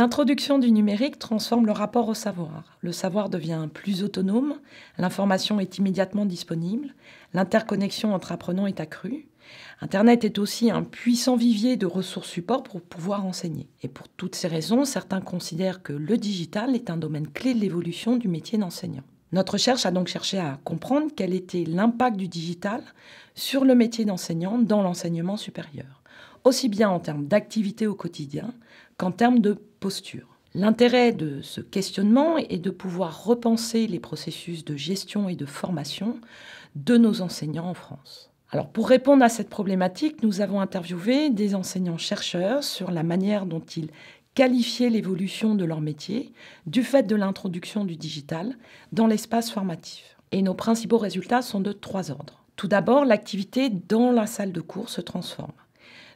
L'introduction du numérique transforme le rapport au savoir. Le savoir devient plus autonome, l'information est immédiatement disponible, l'interconnexion entre apprenants est accrue. Internet est aussi un puissant vivier de ressources support pour pouvoir enseigner. Et pour toutes ces raisons, certains considèrent que le digital est un domaine clé de l'évolution du métier d'enseignant. Notre recherche a donc cherché à comprendre quel était l'impact du digital sur le métier d'enseignant dans l'enseignement supérieur aussi bien en termes d'activité au quotidien qu'en termes de posture. L'intérêt de ce questionnement est de pouvoir repenser les processus de gestion et de formation de nos enseignants en France. Alors pour répondre à cette problématique, nous avons interviewé des enseignants-chercheurs sur la manière dont ils qualifiaient l'évolution de leur métier du fait de l'introduction du digital dans l'espace formatif. Et nos principaux résultats sont de trois ordres. Tout d'abord, l'activité dans la salle de cours se transforme.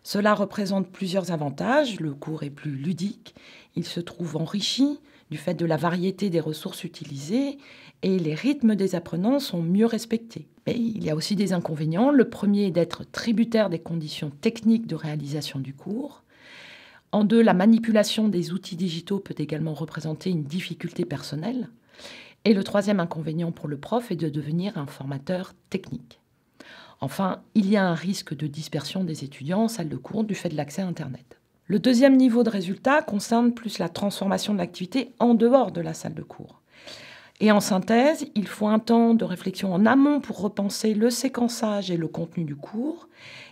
Cela représente plusieurs avantages. Le cours est plus ludique, il se trouve enrichi du fait de la variété des ressources utilisées et les rythmes des apprenants sont mieux respectés. Mais il y a aussi des inconvénients. Le premier est d'être tributaire des conditions techniques de réalisation du cours. En deux, la manipulation des outils digitaux peut également représenter une difficulté personnelle. Et le troisième inconvénient pour le prof est de devenir un formateur technique. Enfin, il y a un risque de dispersion des étudiants en salle de cours du fait de l'accès à Internet. Le deuxième niveau de résultat concerne plus la transformation de l'activité en dehors de la salle de cours. Et en synthèse, il faut un temps de réflexion en amont pour repenser le séquençage et le contenu du cours,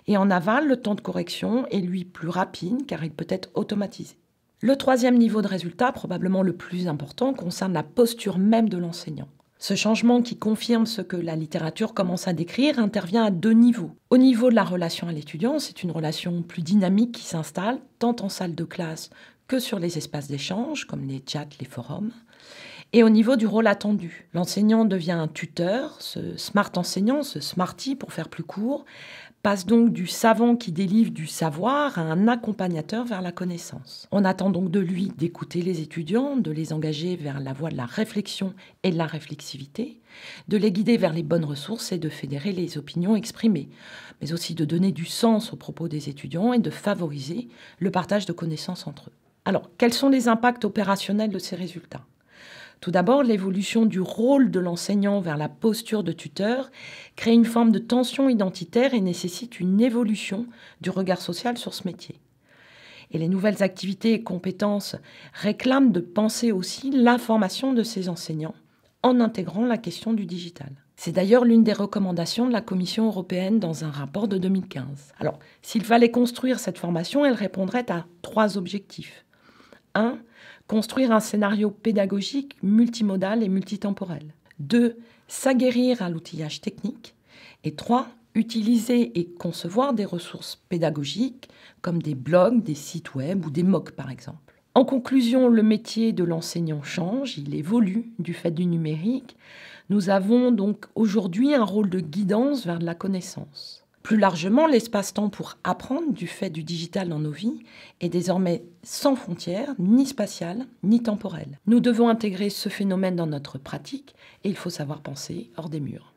et en aval, le temps de correction est lui plus rapide car il peut être automatisé. Le troisième niveau de résultat, probablement le plus important, concerne la posture même de l'enseignant. Ce changement qui confirme ce que la littérature commence à décrire intervient à deux niveaux. Au niveau de la relation à l'étudiant, c'est une relation plus dynamique qui s'installe tant en salle de classe que sur les espaces d'échange, comme les chats, les forums et au niveau du rôle attendu. L'enseignant devient un tuteur, ce smart enseignant, ce smarty pour faire plus court, passe donc du savant qui délivre du savoir à un accompagnateur vers la connaissance. On attend donc de lui d'écouter les étudiants, de les engager vers la voie de la réflexion et de la réflexivité, de les guider vers les bonnes ressources et de fédérer les opinions exprimées, mais aussi de donner du sens aux propos des étudiants et de favoriser le partage de connaissances entre eux. Alors, quels sont les impacts opérationnels de ces résultats tout d'abord, l'évolution du rôle de l'enseignant vers la posture de tuteur crée une forme de tension identitaire et nécessite une évolution du regard social sur ce métier. Et les nouvelles activités et compétences réclament de penser aussi la formation de ces enseignants en intégrant la question du digital. C'est d'ailleurs l'une des recommandations de la Commission européenne dans un rapport de 2015. Alors, s'il fallait construire cette formation, elle répondrait à trois objectifs. 1 construire un scénario pédagogique multimodal et multitemporel. 2. S'aguerrir à l'outillage technique. Et 3. Utiliser et concevoir des ressources pédagogiques comme des blogs, des sites web ou des MOOC par exemple. En conclusion, le métier de l'enseignant change, il évolue du fait du numérique. Nous avons donc aujourd'hui un rôle de guidance vers la connaissance. Plus largement, l'espace-temps pour apprendre du fait du digital dans nos vies est désormais sans frontières, ni spatiales, ni temporelles. Nous devons intégrer ce phénomène dans notre pratique et il faut savoir penser hors des murs.